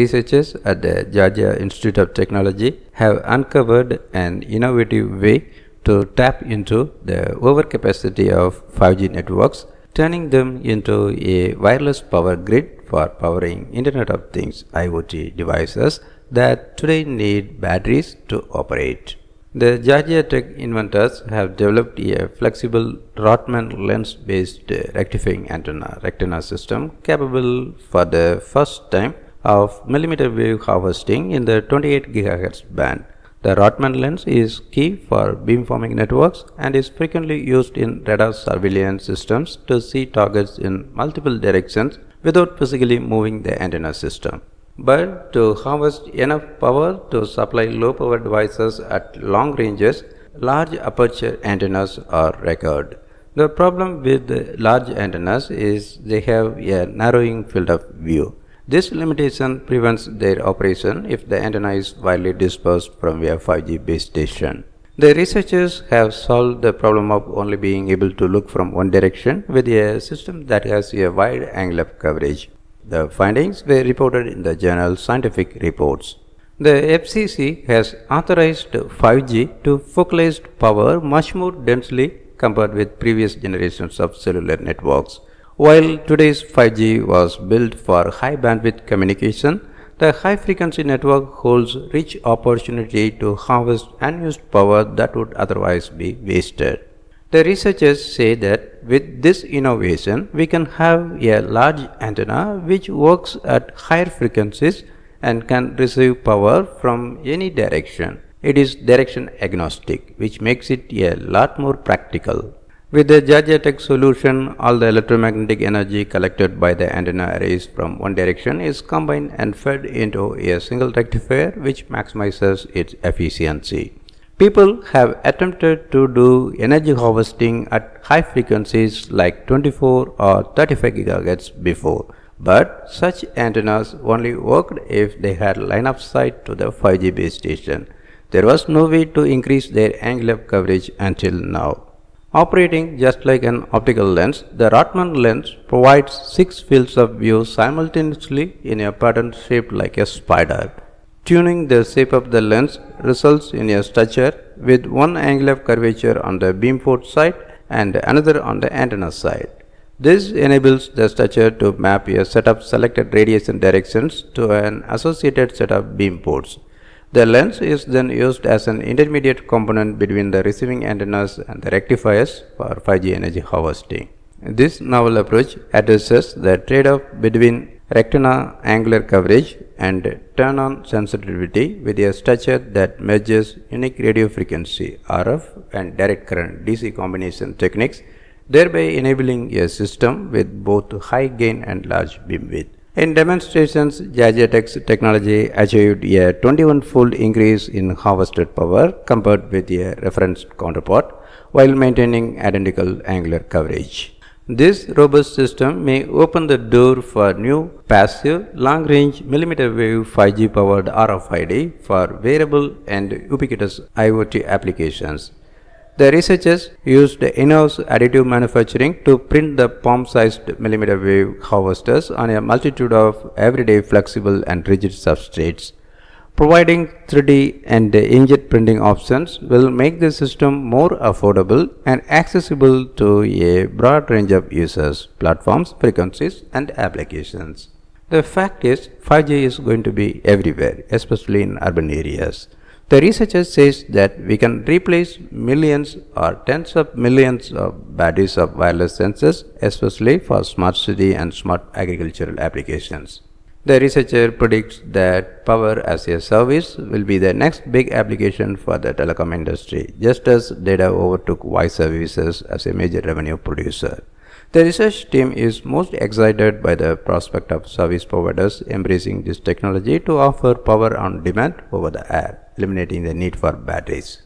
Researchers at the Georgia Institute of Technology have uncovered an innovative way to tap into the overcapacity of 5G networks, turning them into a wireless power grid for powering Internet of Things IoT devices that today need batteries to operate. The Georgia Tech inventors have developed a flexible Rotman lens based rectifying antenna rectenna system capable for the first time of millimeter wave harvesting in the 28 GHz band. The Rotman lens is key for beamforming networks and is frequently used in radar surveillance systems to see targets in multiple directions without physically moving the antenna system. But to harvest enough power to supply low power devices at long ranges, large aperture antennas are required. The problem with large antennas is they have a narrowing field of view. This limitation prevents their operation if the antenna is widely dispersed from a 5G base station. The researchers have solved the problem of only being able to look from one direction with a system that has a wide angle of coverage. The findings were reported in the journal Scientific Reports. The FCC has authorized 5G to focalize power much more densely compared with previous generations of cellular networks. While today's 5G was built for high bandwidth communication, the high frequency network holds rich opportunity to harvest unused power that would otherwise be wasted. The researchers say that with this innovation, we can have a large antenna which works at higher frequencies and can receive power from any direction. It is direction agnostic, which makes it a lot more practical. With the Jagia-Tech solution, all the electromagnetic energy collected by the antenna arrays from one direction is combined and fed into a single rectifier which maximizes its efficiency. People have attempted to do energy harvesting at high frequencies like 24 or 35 GHz before, but such antennas only worked if they had line of sight to the 5G base station. There was no way to increase their angular coverage until now. Operating just like an optical lens, the Rotman lens provides six fields of view simultaneously in a pattern shaped like a spider. Tuning the shape of the lens results in a structure with one angle of curvature on the beamport side and another on the antenna side. This enables the structure to map a set of selected radiation directions to an associated set of beam ports. The lens is then used as an intermediate component between the receiving antennas and the rectifiers for 5G energy harvesting. This novel approach addresses the trade-off between rectina angular coverage and turn-on sensitivity with a structure that merges unique radio frequency RF and direct current DC combination techniques, thereby enabling a system with both high gain and large beamwidth. In demonstrations, Jagetex technology achieved a 21-fold increase in harvested power compared with a reference counterpart while maintaining identical angular coverage. This robust system may open the door for new passive long-range millimeter wave 5G powered RFID for wearable and ubiquitous IoT applications the researchers used in-house additive manufacturing to print the palm-sized millimeter wave harvesters on a multitude of everyday flexible and rigid substrates. Providing 3D and inkjet printing options will make the system more affordable and accessible to a broad range of users, platforms, frequencies and applications. The fact is 5G is going to be everywhere, especially in urban areas. The researcher says that we can replace millions or tens of millions of bodies of wireless sensors, especially for smart city and smart agricultural applications. The researcher predicts that power as a service will be the next big application for the telecom industry, just as data overtook voice services as a major revenue producer. The research team is most excited by the prospect of service providers embracing this technology to offer power on demand over the air eliminating the need for batteries.